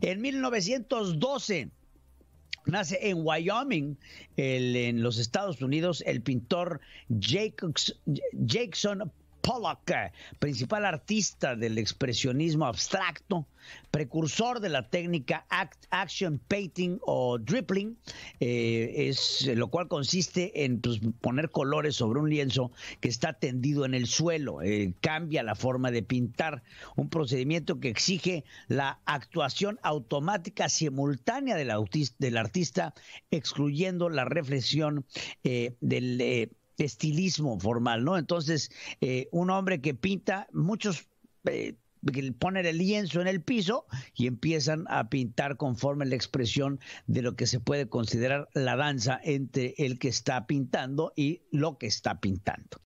En 1912 nace en Wyoming, en los Estados Unidos, el pintor Jackson Jackson Pollock, eh, principal artista del expresionismo abstracto, precursor de la técnica action painting o dribbling, eh, es, lo cual consiste en pues, poner colores sobre un lienzo que está tendido en el suelo, eh, cambia la forma de pintar, un procedimiento que exige la actuación automática simultánea del, del artista, excluyendo la reflexión del estilismo formal, ¿no? Entonces, eh, un hombre que pinta, muchos eh, ponen el lienzo en el piso y empiezan a pintar conforme la expresión de lo que se puede considerar la danza entre el que está pintando y lo que está pintando.